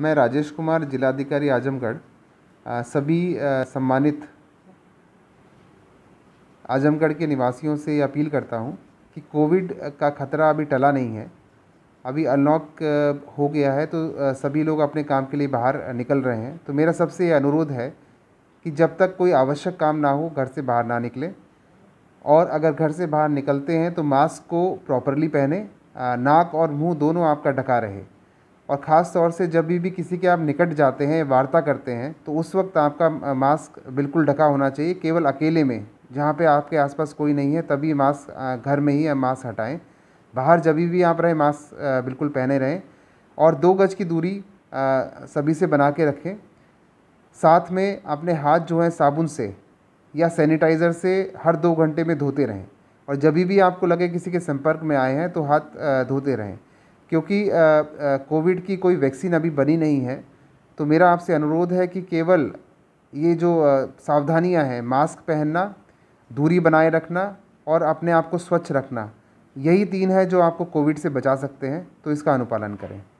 मैं राजेश कुमार जिलाधिकारी आजमगढ़ सभी सम्मानित आजमगढ़ के निवासियों से अपील करता हूँ कि कोविड का खतरा अभी टला नहीं है अभी अनलॉक हो गया है तो सभी लोग अपने काम के लिए बाहर निकल रहे हैं तो मेरा सबसे ये अनुरोध है कि जब तक कोई आवश्यक काम ना हो घर से बाहर ना निकले और अगर घर से बाहर निकलते हैं तो मास्क को प्रॉपरली पहने नाक और मुंह दोनों आपका ढका रहे और ख़ास तौर से जब भी किसी के आप निकट जाते हैं वार्ता करते हैं तो उस वक्त आपका मास्क बिल्कुल ढका होना चाहिए केवल अकेले में जहाँ पे आपके आसपास कोई नहीं है तभी मास्क घर में ही मास्क हटाएं बाहर जब भी आप रहें मास्क बिल्कुल पहने रहें और दो गज की दूरी सभी से बना के रखें साथ में अपने हाथ जो हैं साबुन से या सैनिटाइज़र से हर दो घंटे में धोते रहें और जब भी आपको लगे किसी के संपर्क में आए हैं तो हाथ धोते रहें क्योंकि कोविड की कोई वैक्सीन अभी बनी नहीं है तो मेरा आपसे अनुरोध है कि केवल ये जो सावधानियां हैं मास्क पहनना दूरी बनाए रखना और अपने आप को स्वच्छ रखना यही तीन है जो आपको कोविड से बचा सकते हैं तो इसका अनुपालन करें